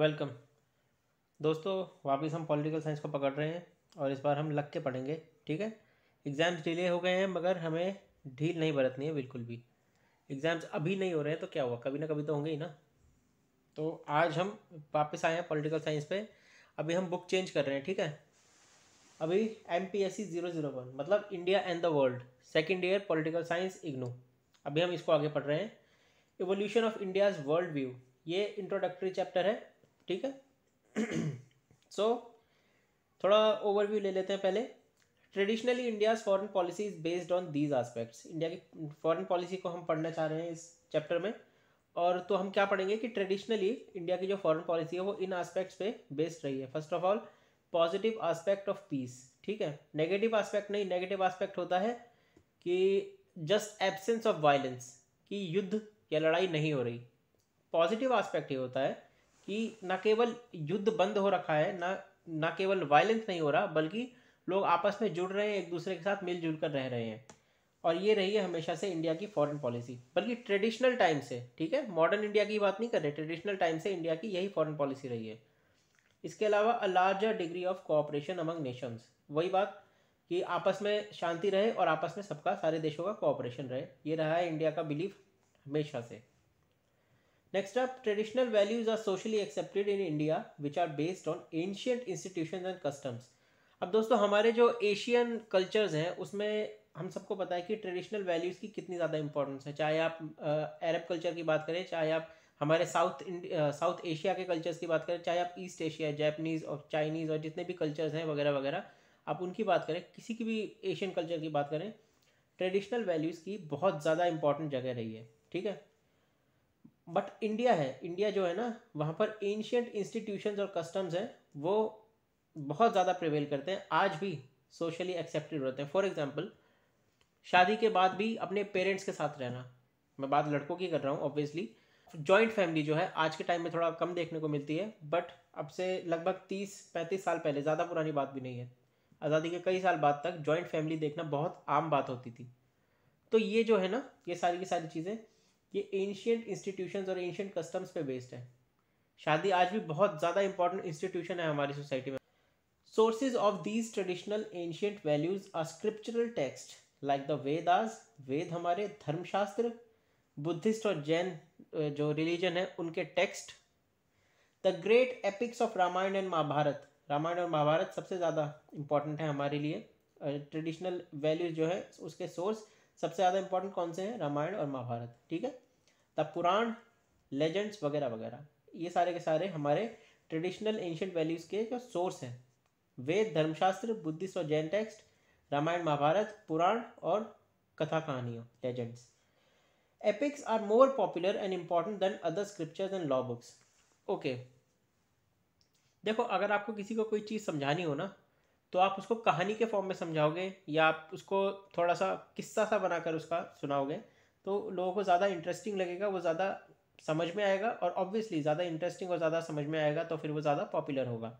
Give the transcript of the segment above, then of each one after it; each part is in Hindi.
वेलकम दोस्तों वापस हम पॉलिटिकल साइंस को पकड़ रहे हैं और इस बार हम लग के पढ़ेंगे ठीक है एग्ज़ाम्स डिले हो गए हैं मगर हमें ढील नहीं बरतनी है बिल्कुल भी एग्ज़ाम्स अभी नहीं हो रहे हैं तो क्या हुआ कभी ना कभी तो होंगे ही ना तो आज हम वापस आए हैं पॉलिटिकल साइंस पे अभी हम बुक चेंज कर रहे हैं ठीक है अभी M P S C zero zero one मतलब India and the world second year political science IGNOU अभी हम इसको आगे पढ़ रहे हैं evolution of India's world view ये इंट्रोडक्टरी चैप्टर है ठीक है सो so, थोड़ा ओवरव्यू ले लेते हैं पहले traditionally India foreign policy is based on these aspects India की फॉरेन पॉलिसी को हम पढ़ना चाह रहे हैं इस चैप्टर में और तो हम क्या पढ़ेंगे कि ट्रेडिशनली इंडिया की जो फॉरेन पॉलिसी है वो इन आस्पेक्ट्स पे बेस्ड रही है first of all positive aspect of peace ठीक है नेगेटिव आस्पेक्ट नहीं नेगेटिव आस्पेक्ट होता है कि जस्ट एबसेंस ऑफ वायलेंस कि युद्ध या लड़ाई नहीं हो रही पॉजिटिव आस्पेक्ट ये होता है कि न केवल युद्ध बंद हो रखा है न न केवल वायलेंस नहीं हो रहा बल्कि लोग आपस में जुड़ रहे हैं एक दूसरे के साथ मिलजुल कर रह रहे हैं और ये रही है हमेशा से इंडिया की फॉरेन पॉलिसी बल्कि ट्रेडिशनल टाइम से ठीक है मॉडर्न इंडिया की बात नहीं कर रहे ट्रेडिशनल टाइम से इंडिया की यही फॉरेन पॉलिसी रही है इसके अलावा a larger degree of cooperation among nations वही बात कि आपस में शांति रहे और आपस में सबका सारे देशों का कोऑपरेशन रहे ये रहा है इंडिया का बिलीफ हमेशा से Next up, traditional values are socially accepted in India, which are based on ancient institutions and customs. अब दोस्तों हमारे जो एशियन कल्चर्स हैं उसमें हम सबको पता है कि ट्रेडिशनल वैल्यूज़ की कितनी ज़्यादा इंपॉर्टेंस है चाहे आप अरब कल्चर की बात करें चाहे आप हमारे साउथ साउथ एशिया के कल्चर्स की बात करें चाहे आप ईस्ट एशिया जैपनीज़ और चाइनीज़ और जितने भी कल्चर्स हैं वगैरह वगैरह आप उनकी बात करें किसी की भी एशियन कल्चर की बात करें ट्रेडिशनल वैल्यूज़ की बहुत ज़्यादा इंपॉर्टेंट जगह रही है ठीक है बट इंडिया है इंडिया जो है ना वहाँ पर एंशियंट इंस्टीट्यूशन और कस्टम्स हैं वो बहुत ज़्यादा प्रिवेल करते हैं आज भी सोशली एक्सेप्टेड रहते हैं फॉर एग्जाम्पल शादी के बाद भी अपने पेरेंट्स के साथ रहना मैं बात लड़कों की कर रहा हूँ ऑब्वियसली जॉइंट फैमिली जो है आज के टाइम में थोड़ा कम देखने को मिलती है बट अब से लगभग तीस पैंतीस साल पहले ज़्यादा पुरानी बात भी नहीं है आज़ादी के कई साल बाद तक जॉइंट फैमिली देखना बहुत आम बात होती थी तो ये जो है ना ये सारी की सारी चीज़ें ये एंशियंट इंस्टीट्यूशन और एंशियंट कस्टम्स पे बेस्ड है शादी आज भी बहुत ज़्यादा इंपॉर्टेंट इंस्टीट्यूशन है हमारी सोसाइटी में sources of these traditional ancient values are scriptural text like the आज वेद हमारे धर्मशास्त्र बुद्धिस्ट और जैन जो रिलीजन है उनके text the great epics of Ramayana and Mahabharata Ramayana और महाभारत सबसे ज़्यादा इंपॉर्टेंट है हमारे लिए ट्रेडिशनल वैल्यूज जो है उसके सोर्स सबसे ज़्यादा इंपॉर्टेंट कौन से हैं रामायण और महाभारत ठीक है तब पुराण लेजेंड्स वगैरह वगैरह ये सारे के सारे हमारे ट्रेडिशनल एंशियंट वैल्यूज़ के जो सोर्स हैं वेद धर्मशास्त्र बुद्धिस्ट और जैन टेक्स्ट रामायण महाभारत पुराण और कथा कहानियों legends epics are more popular and important than other scriptures and law books okay देखो अगर आपको किसी को कोई चीज़ समझानी हो ना तो आप उसको कहानी के फॉर्म में समझाओगे या आप उसको थोड़ा सा किस्सा सा बनाकर उसका सुनाओगे तो लोगों को ज़्यादा इंटरेस्टिंग लगेगा वो ज़्यादा समझ में आएगा और ऑब्वियसली ज़्यादा इंटरेस्टिंग और ज़्यादा समझ में आएगा तो फिर वो ज़्यादा पॉपुलर होगा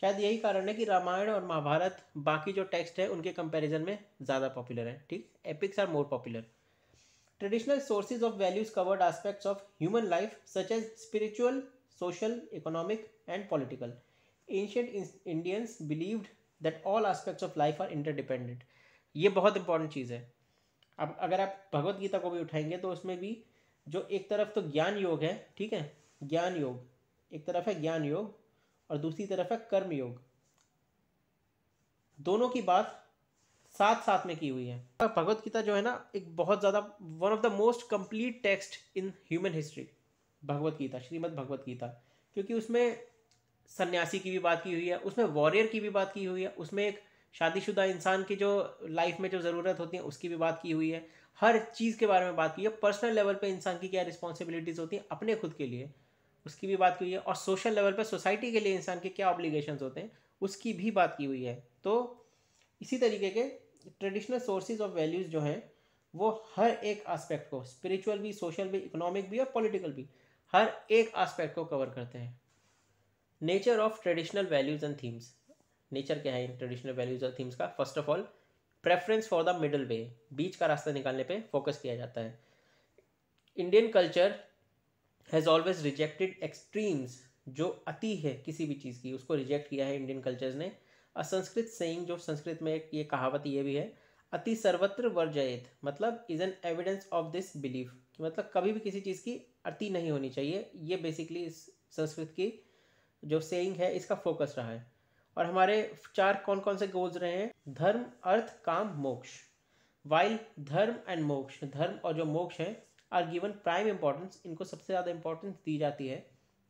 शायद यही कारण है कि रामायण और महाभारत बाकी जो टेक्स्ट है उनके कंपैरिजन में ज़्यादा पॉपुलर है ठीक epics are more popular traditional sources of values covered aspects of human life such as spiritual social economic and political ancient Indians believed that all aspects of life are interdependent ये बहुत इंपॉर्टेंट चीज़ है अब अगर आप भगवत गीता को भी उठाएंगे तो उसमें भी जो एक तरफ तो ज्ञान योग है ठीक है ज्ञान योग एक तरफ है ज्ञान योग और दूसरी तरफ है कर्म योग दोनों की बात साथ साथ में की हुई है भगवत गीता जो है ना एक बहुत ज़्यादा one of the most complete text in human history Bhagavad Gita Shrimad Bhagavad Gita क्योंकि उसमें सन्यासी की भी बात की हुई है उसमें वॉरियर की भी बात की हुई है उसमें एक शादीशुदा इंसान की जो लाइफ में जो ज़रूरत होती है उसकी भी बात की हुई है हर चीज़ के बारे में बात की है पर्सनल लेवल पे इंसान की क्या रिस्पॉन्सिबिलिटीज़ होती हैं अपने खुद के लिए उसकी भी बात की हुई है और सोशल लेवल पे सोसाइटी के लिए इंसान के क्या ऑब्लिगेशन होते हैं उसकी भी बात की हुई है तो इसी तरीके के ट्रेडिशनल सोर्सेज ऑफ वैल्यूज़ जो हैं वो हर एक आस्पेक्ट को स्पिरिचुअल भी सोशल भी इकोनॉमिक भी और पॉलिटिकल भी हर एक आस्पेक्ट को कवर करते हैं nature of traditional values and themes nature क्या है इन ट्रेडिशनल वैल्यूज और थीम्स का first of all preference for the middle way बीच का रास्ता निकालने पे फोकस किया जाता है Indian culture has always rejected extremes जो अति है किसी भी चीज़ की उसको रिजेक्ट किया है इंडियन कल्चर्स ने असंस्कृत सेइंग जो संस्कृत में एक ये कहावत ये भी है अति सर्वत्र वर्जयित मतलब is an evidence of this belief कि मतलब कभी भी किसी चीज़ की अति नहीं होनी चाहिए ये बेसिकली इस संस्कृत की जो सेइंग है इसका फोकस रहा है और हमारे चार कौन कौन से गोल्स रहे हैं धर्म अर्थ काम मोक्ष वाइल धर्म एंड मोक्ष धर्म और जो मोक्ष हैं आर गिवन प्राइम इंपॉर्टेंस इनको सबसे ज़्यादा इंपॉर्टेंस दी जाती है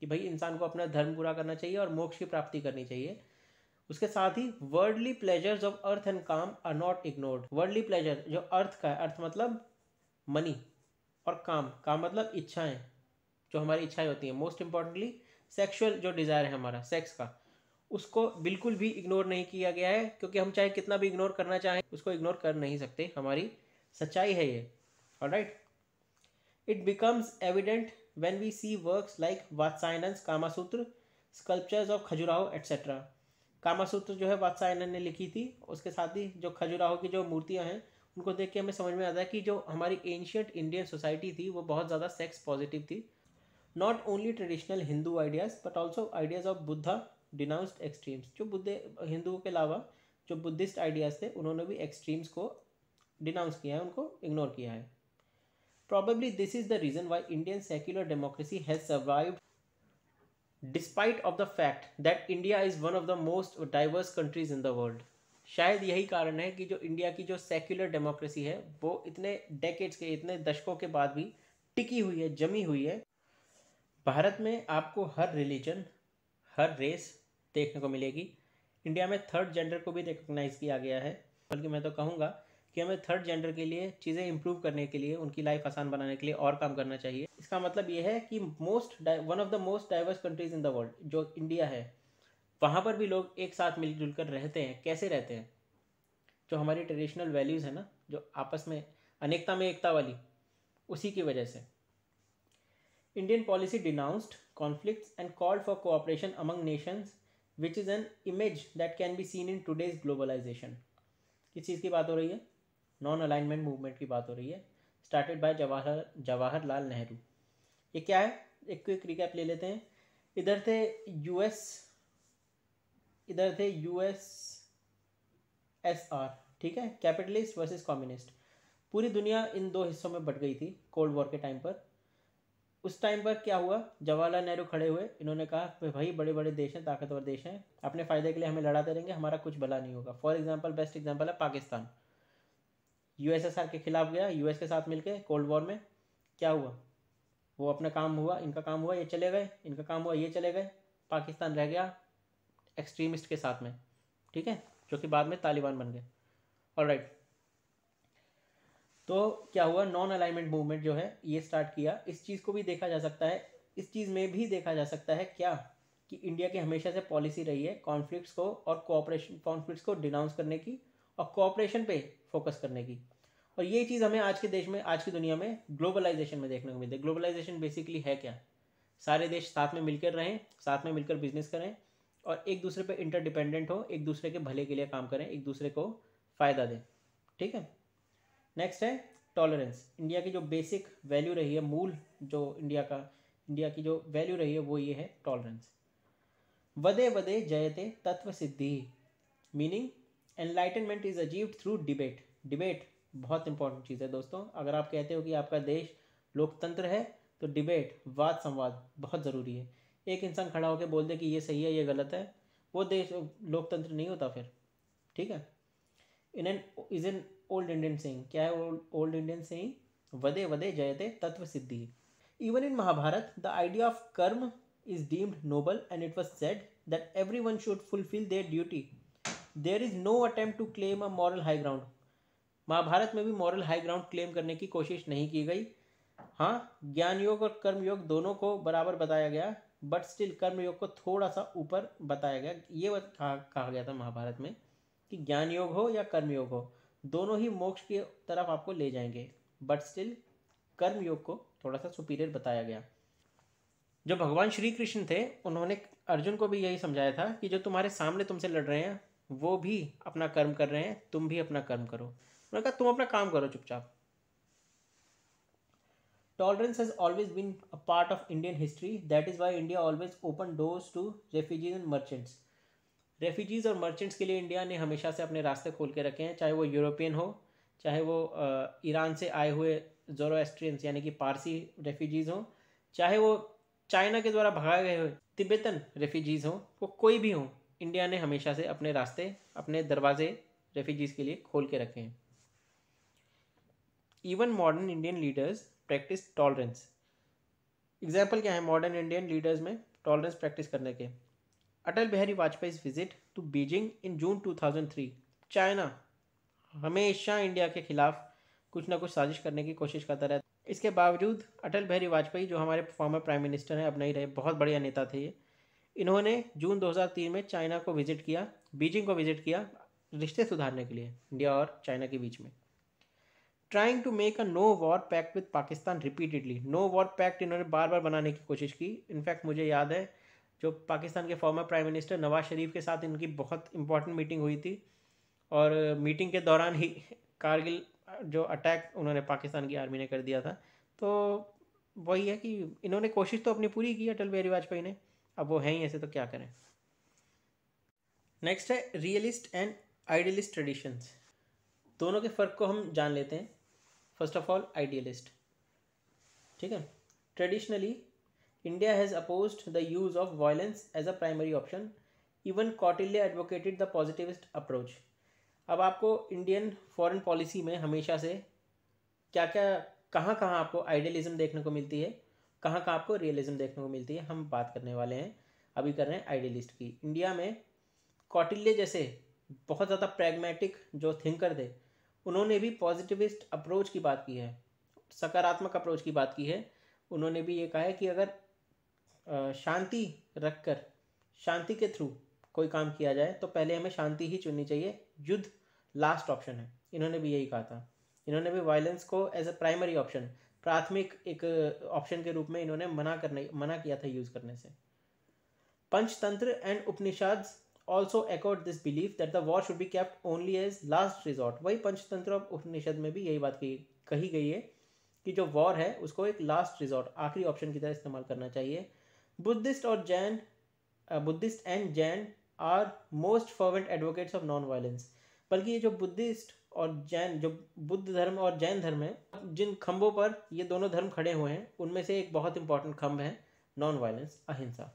कि भाई इंसान को अपना धर्म पूरा करना चाहिए और मोक्ष की प्राप्ति करनी चाहिए उसके साथ ही worldly pleasures of artha and kama are not ignored worldly pleasure जो अर्थ का है अर्थ मतलब मनी और काम काम मतलब इच्छाएं जो हमारी इच्छाएं होती हैं मोस्ट इंपॉर्टेंटली सेक्सुअल जो डिज़ायर है हमारा सेक्स का उसको बिल्कुल भी इग्नोर नहीं किया गया है क्योंकि हम चाहे कितना भी इग्नोर करना चाहें उसको इग्नोर कर नहीं सकते हमारी सच्चाई है ये और right it becomes evident when we see works like Vatsyayana's Kamasutra sculptures of Khajuraho etcetera Kamasutra जो है वात्सायनन ने लिखी थी उसके साथ ही जो खजुराहो की जो मूर्तियाँ हैं उनको देख के हमें समझ में आता है कि जो हमारी एंशियंट इंडियन सोसाइटी थी वो बहुत ज़्यादा सेक्स पॉजिटिव थी not only traditional Hindu ideas but also ideas of Buddha denounced extremes जो बुद्ध हिंदुओं के अलावा जो बुद्धिस्ट आइडियाज़ थे उन्होंने भी एक्सट्रीम्स को डिनाउंस किया है उनको इग्नोर किया है probably this is the reason why Indian secular democracy has survive despite of the fact that India is one of the most diverse countries in the world शायद यही कारण है कि जो इंडिया की जो सेक्युलर डेमोक्रेसी है वो इतने डेकेट्स के इतने दशकों के बाद भी टिकी हुई है जमी हुई है भारत में आपको हर रिलीजन हर रेस देखने को मिलेगी इंडिया में थर्ड जेंडर को भी रिकोगनाइज किया गया है बल्कि मैं तो कहूँगा कि हमें थर्ड जेंडर के लिए चीज़ें इंप्रूव करने के लिए उनकी लाइफ आसान बनाने के लिए और काम करना चाहिए इसका मतलब ये है कि most one of the most diverse countries in the world जो इंडिया है वहाँ पर भी लोग एक साथ मिलजुल कर रहते हैं कैसे रहते हैं जो हमारी ट्रेडिशनल वैल्यूज़ है ना जो आपस में अनेकता में एकता वाली उसी की वजह से Indian policy denounced conflicts and called for cooperation among nations which is an image that can be seen in today's globalization किस चीज़ की बात हो रही है नॉन अलाइनमेंट मूवमेंट की बात हो रही है started by jawahar Jawaharlal nehru ye kya hai ek quick recap le lete hain idhar the us इधर थे यूएस एस आर ठीक है कैपिटलिस्ट वर्सेस कम्युनिस्ट पूरी दुनिया इन दो हिस्सों में बट गई थी कोल्ड वॉर के टाइम पर उस टाइम पर क्या हुआ जवाहरलाल नेहरू खड़े हुए इन्होंने कहा भाई बड़े बड़े देश हैं ताकतवर देश हैं अपने फ़ायदे के लिए हमें लड़ाते रहेंगे हमारा कुछ भला नहीं होगा फॉर एग्जाम्पल बेस्ट एग्जाम्पल है पाकिस्तान यूएसएसआर के खिलाफ गया यूएस के साथ मिलकर कोल्ड वॉर में क्या हुआ वो अपना काम हुआ इनका काम हुआ ये चले गए इनका काम हुआ ये चले गए पाकिस्तान रह गया एक्सट्रीमिस्ट के साथ में ठीक है जो कि बाद में तालिबान बन गए ऑलराइट राइट तो क्या हुआ नॉन अलाइनमेंट मूवमेंट जो है ये स्टार्ट किया इस चीज़ को भी देखा जा सकता है इस चीज़ में भी देखा जा सकता है क्या कि इंडिया की हमेशा से पॉलिसी रही है कॉन्फ्लिक्ट्स को और कोऑपरेशन कॉन्फ्लिक्ट्स को डिनाउंस करने की और कोऑपरेशन पे फोकस करने की और ये चीज़ हमें आज के देश में आज की दुनिया में ग्लोबलाइजेशन में देखने को मिलती है ग्लोबलाइजेशन बेसिकली है क्या सारे देश साथ में मिलकर रहें साथ में मिलकर बिजनेस करें और एक दूसरे पर इंटरडिपेंडेंट हो एक दूसरे के भले के लिए काम करें एक दूसरे को फ़ायदा दें ठीक है नेक्स्ट है टॉलरेंस इंडिया की जो बेसिक वैल्यू रही है मूल जो इंडिया का इंडिया की जो वैल्यू रही है वो ये है टॉलरेंस वदे वदे जयते तत्व सिद्धि meaning enlightenment is achieved through debate debate बहुत इंपॉर्टेंट चीज़ है दोस्तों अगर आप कहते हो कि आपका देश लोकतंत्र है तो डिबेट वाद संवाद बहुत ज़रूरी है एक इंसान खड़ा होकर बोल दे कि ये सही है ये गलत है वो देश लोकतंत्र नहीं होता फिर ठीक है in an is an old Indian saying क्या है ओल्ड इंडियन सेइंग वदे वदे जयते तत्व सिद्धि even in Mahabharata the idea of karma is deemed noble and it was said that every one should fulfil their duty there is no attempt to claim a moral high ground Mahabharata में भी मॉरल हाई ग्राउंड क्लेम करने की कोशिश नहीं की गई हाँ ज्ञान योग और कर्म योग दोनों को बराबर बताया गया बट स्टिल कर्म योग को थोड़ा सा ऊपर बताया गया ये कहा, कहा गया था महाभारत में कि ज्ञान योग हो या कर्म योग हो दोनों ही मोक्ष की तरफ आपको ले जाएंगे बट स्टिल कर्म योग को थोड़ा सा सुपीरियर बताया गया जो भगवान श्री कृष्ण थे उन्होंने अर्जुन को भी यही समझाया था कि जो तुम्हारे सामने तुमसे लड़ रहे हैं वो भी अपना कर्म कर रहे हैं तुम भी अपना कर्म करो उन्होंने कहा तुम अपना काम करो चुपचाप tolerance has always been a part of Indian history that is why India always open doors to refugees and merchants refugees और मर्चेंट्स के लिए इंडिया ने हमेशा से अपने रास्ते खोल के रखे हैं चाहे वो यूरोपियन हो चाहे वो ईरान से आए हुए जोरोस्ट्रियंस यानी कि पारसी रेफ्यूजीज़ हों चाहे वो चाइना के द्वारा भगाए गए हुए तिब्बतन रेफ्यूजीज़ हों वो कोई भी हों इंडिया ने हमेशा से अपने रास्ते अपने दरवाजे रेफ्यूजीज़ के लिए खोल के रखे हैं even modern Indian leaders practice tolerance example क्या है मॉडर्न इंडियन लीडर्स में टॉलरेंस प्रैक्टिस करने के Atal Bihari Vajpayee visit to Beijing in June 2003 China हमेशा इंडिया के खिलाफ कुछ ना कुछ साजिश करने की कोशिश करता रहता इसके बावजूद अटल बिहारी वाजपेयी जो हमारे फॉर्मर प्राइम मिनिस्टर हैं अब नहीं रहे बहुत बढ़िया नेता थे ये इन्होंने जून 2003 में चाइना को विजिट किया बीजिंग को विजिट किया रिश्ते सुधारने के लिए इंडिया और चाइना के बीच में trying to make a no war pact with Pakistan repeatedly no war pact इन्होंने बार बार बनाने की कोशिश की इनफैक्ट मुझे याद है जो पाकिस्तान के former prime minister Nawaz Sharif के साथ इनकी बहुत इंपॉर्टेंट मीटिंग हुई थी और मीटिंग के दौरान ही कारगिल जो अटैक उन्होंने पाकिस्तान की आर्मी ने कर दिया था तो वही है कि इन्होंने कोशिश तो अपनी पूरी की अटल बिहारी वाजपेयी ने अब वो हैं ही ऐसे तो क्या करें नेक्स्ट है रियलिस्ट एंड आइडियलिस्ट ट्रेडिशंस दोनों के फ़र्क को हम जान लेते हैं फर्स्ट ऑफ ऑल आइडियलिस्ट ठीक है traditionally India has opposed the use of violence as a primary option. Even Kautilya advocated the positivist approach. अब आपको इंडियन फॉरेन पॉलिसी में हमेशा से क्या क्या कहाँ कहाँ आपको आइडियलिज्म देखने को मिलती है कहाँ कहाँ आपको रियलिज्म देखने को मिलती है हम बात करने वाले हैं अभी कर रहे हैं आइडियलिस्ट की इंडिया में कौटिल्य जैसे बहुत ज़्यादा प्रैग्मेटिक जो थिंकर थे उन्होंने भी पॉजिटिविस्ट अप्रोच की बात की है सकारात्मक अप्रोच की बात की है उन्होंने भी ये कहा है कि अगर शांति रख कर शांति के थ्रू कोई काम किया जाए तो पहले हमें शांति ही चुननी चाहिए युद्ध लास्ट ऑप्शन है इन्होंने भी यही कहा था इन्होंने भी वायलेंस को एज अ प्राइमरी ऑप्शन प्राथमिक एक ऑप्शन के रूप में इन्होंने मना करने मना किया था यूज़ करने से Panchatantra and Upanishad also accord this believe that the war should be kept only as last resort वही पंचतंत्र और उपनिषद में भी यही बात कही कही गई है कि जो वॉर है उसको एक लास्ट रिजॉर्ट आखिरी ऑप्शन की तरह इस्तेमाल करना चाहिए बुद्धिस्ट और Jain Buddhist and Jain are most fervent advocates of non violence बल्कि ये जो बुद्धिस्ट और जैन जो बुद्ध धर्म और जैन धर्म है जिन खम्भों पर ये दोनों धर्म खड़े हुए हैं उनमें से एक बहुत इंपॉर्टेंट खम्भ है non violence ahimsa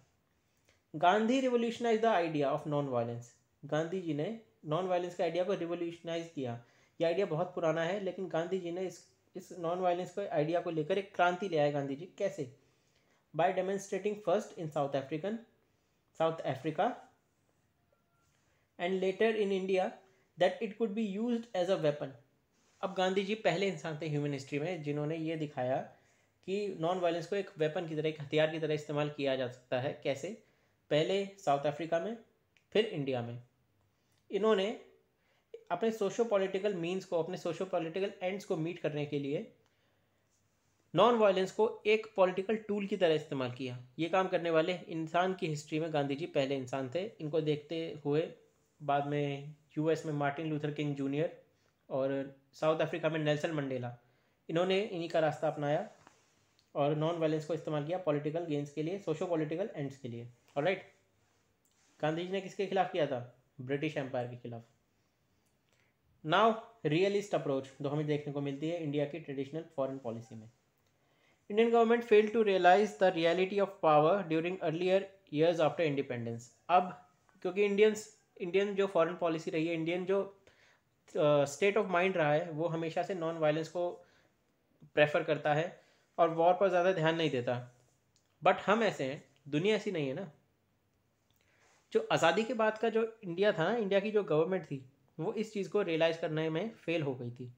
Gandhi revolutionise the idea of non violence Gandhi ji ने नॉन वायलेंस के आइडिया को रिवोल्यूशनाइज किया ये आइडिया बहुत पुराना है लेकिन गांधी जी ने इस इस नॉन वायलेंस के आइडिया को लेकर एक क्रांति ले आए गांधी जी कैसे by demonstrating first in South African South Africa and later in India that it could be used as a weapon अब गांधी जी पहले इंसान थे ह्यूमन हिस्ट्री में जिन्होंने ये दिखाया कि नॉन वायलेंस को एक वेपन की तरह एक हथियार की तरह इस्तेमाल किया जा सकता है कैसे पहले साउथ अफ्रीका में फिर इंडिया में इन्होंने अपने सोशो पॉलिटिकल मीन्स को अपने सोशो पॉलिटिकल एंड्स को मीट करने के लिए नॉन वायलेंस को एक पॉलिटिकल टूल की तरह इस्तेमाल किया ये काम करने वाले इंसान की हिस्ट्री में गांधी जी पहले इंसान थे इनको देखते हुए बाद में यूएस में मार्टिन लूथर किंग जूनियर और साउथ अफ्रीका में नेल्सन मंडेला इन्होंने इन्हीं का रास्ता अपनाया और नॉन वायलेंस को इस्तेमाल किया पॉलिटिकल गेंस के लिए सोशो पॉलिटिकल एंड्स के लिए और राइट गांधी जी ने किसके खिलाफ किया था ब्रिटिश एम्पायर के खिलाफ नाउ रियलिस्ट अप्रोच जो हमें देखने को मिलती है इंडिया की ट्रेडिशनल फॉरेन पॉलिसी में Indian government fail to realise the reality of power during earlier years after independence अब क्योंकि इंडियंस इंडियन जो फॉरेन पॉलिसी रही है इंडियन जो स्टेट ऑफ माइंड रहा है वो हमेशा से नॉन वायलेंस को प्रेफर करता है और वॉर पर ज़्यादा ध्यान नहीं देता बट हम ऐसे हैं दुनिया ऐसी नहीं है ना जो आज़ादी के बाद का जो इंडिया था ना इंडिया की जो गवर्नमेंट थी वो इस चीज़ को रियलाइज़ करने में फेल हो गई थी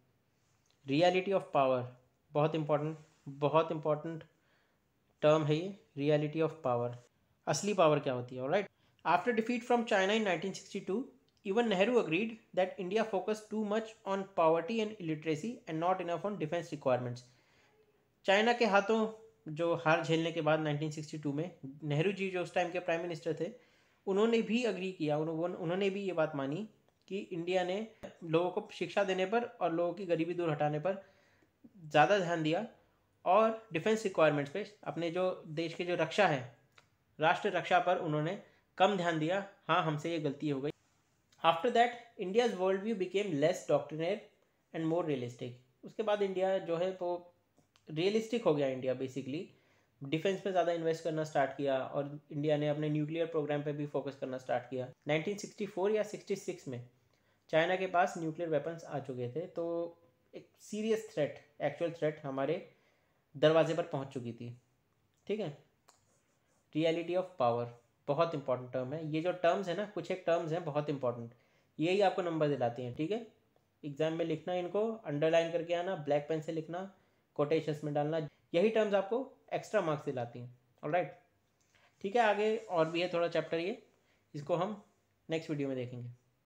रियलिटी ऑफ पावर बहुत इंपॉर्टेंट बहुत इंपॉर्टेंट टर्म है ये रियलिटी ऑफ पावर असली पावर क्या होती है right after defeat from China in 1962 even Nehru agreed that India focus too much on poverty and illiteracy and not enough on defence requirements China के हाथों जो हार झेलने के बाद 1962 में नेहरू जी जो उस टाइम के प्राइम मिनिस्टर थे उन्होंने भी अग्री किया उन्होंने भी ये बात मानी कि इंडिया ने लोगों को शिक्षा देने पर और लोगों की गरीबी दूर हटाने पर ज़्यादा ध्यान दिया और डिफेंस रिक्वायरमेंट्स पे अपने जो देश के जो रक्षा है राष्ट्र रक्षा पर उन्होंने कम ध्यान दिया हाँ हमसे ये गलती हो गई after that India's world view became less doctor and more realistic उसके बाद इंडिया जो है वो रियलिस्टिक हो गया इंडिया बेसिकली डिफेंस में ज़्यादा इन्वेस्ट करना स्टार्ट किया और इंडिया ने अपने न्यूक्लियर प्रोग्राम पे भी फोकस करना स्टार्ट किया 1964 या 66 में चाइना के पास न्यूक्लियर वेपन्स आ चुके थे तो एक सीरियस थ्रेट एक्चुअल थ्रेट हमारे दरवाजे पर पहुंच चुकी थी ठीक है रियलिटी ऑफ पावर बहुत इंपॉर्टेंट टर्म है ये जो टर्म्स है ना कुछ एक टर्म्स हैं बहुत इंपॉर्टेंट यही आपको नंबर दिलाती हैं ठीक है एग्जाम में लिखना इनको अंडरलाइन करके आना ब्लैक पेन से लिखना कोटेशंस में डालना यही टर्म्स आपको एक्स्ट्रा मार्क्स दिलाती हैं और राइट ठीक है आगे और भी है थोड़ा चैप्टर ये इसको हम नेक्स्ट वीडियो में देखेंगे